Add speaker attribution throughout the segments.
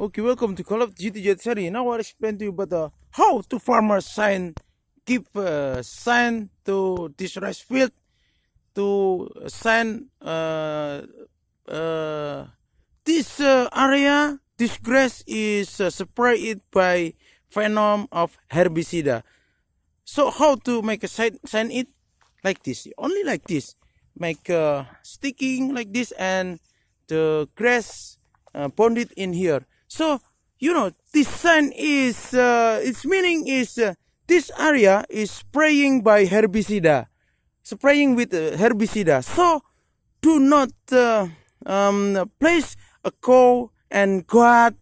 Speaker 1: Okay, welcome to Call of Duty Jet Now I'll explain to you about uh, how to farmers sign, keep uh, sign to this rice field, to sign uh, uh, this uh, area. This grass is uh, sprayed by phenom of herbicida. So how to make a sign, sign it like this? Only like this. Make uh, sticking like this and the grass uh, bonded in here so, you know, this sun is, uh, its meaning is uh, this area is spraying by herbicida, spraying with uh, herbicida. So, do not uh, um, place a cow and goat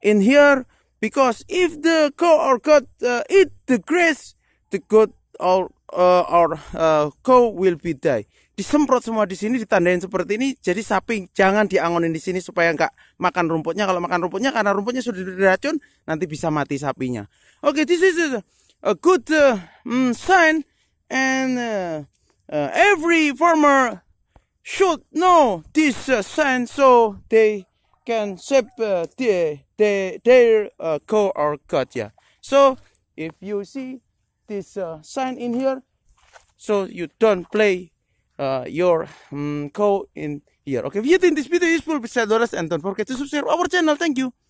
Speaker 1: in here because if the cow or goat uh, eat the grass, the goat or uh, or cow will be dead. disemprot semua di sini ditandain seperti ini jadi sapi jangan diangonin di sini supaya nggak makan rumputnya kalau makan rumputnya karena rumputnya sudah diracun nanti bisa mati sapinya oke okay, this is a, good uh, mm, sign and uh, uh, every farmer should know this uh, sign so they can save uh, the, the, their uh, cow or cut yeah so if you see this uh, sign in here so you don't play uh, your um, mm, code in here. Okay, if you think this video is useful, please share and don't forget to subscribe our channel. Thank you.